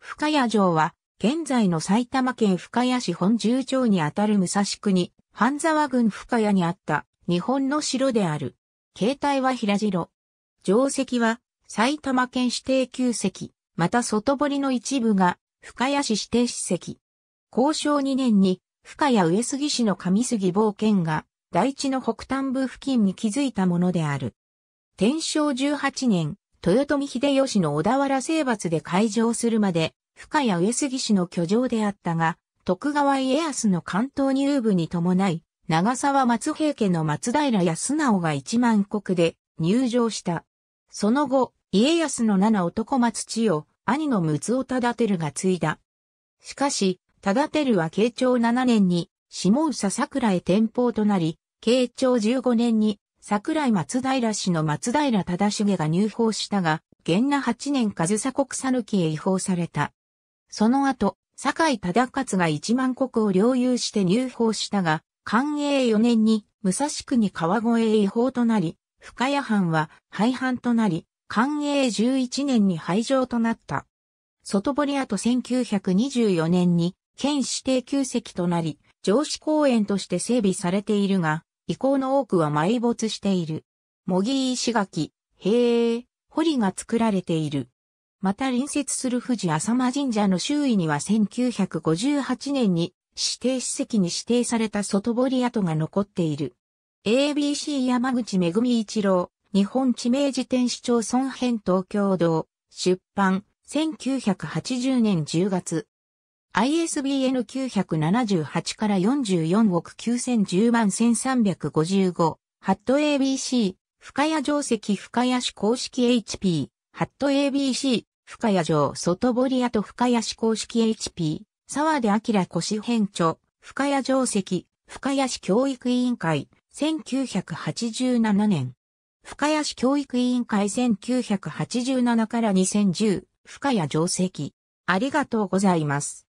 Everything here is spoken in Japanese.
深谷城は、現在の埼玉県深谷市本住町にあたる武蔵国、半沢郡深谷にあった日本の城である。形態は平城。城跡は埼玉県指定旧跡、また外堀の一部が深谷市指定史跡。交渉2年に深谷上杉市の上杉冒険が大地の北端部付近に築いたものである。天正18年、豊臣秀吉の小田原征伐で開城するまで深谷上杉氏の居城であったが、徳川家康の関東入部に伴い、長沢松平家の松平康直が一万国で入城した。その後、家康の七男松千代、兄の陸奥忠輝が継いだ。しかし、忠輝は慶長七年に、下佐桜へ転校となり、慶長十五年に、桜井松平氏の松平忠重が入法したが、元那八年上総国讃きへ移法された。その後、堺井忠勝が1万国を領有して入法したが、寛永4年に武蔵国川越へ違法となり、深谷藩は廃藩となり、寛永11年に廃城となった。外堀跡1924年に県指定旧跡となり、城址公園として整備されているが、遺構の多くは埋没している。模擬石垣、塀、堀が作られている。また隣接する富士浅間神社の周囲には1958年に指定史跡に指定された外堀跡が残っている。ABC 山口めぐみ一郎、日本地名辞典市町村編東京堂、出版、1980年10月。ISBN 978から44億9010万1355、ハット ABC、深谷定石深谷市公式 HP、ハット ABC、深谷城外堀跡深谷市公式 HP、沢出明腰編著、深谷城跡、深谷市教育委員会、1987年。深谷市教育委員会1987から2010、深谷城跡。ありがとうございます。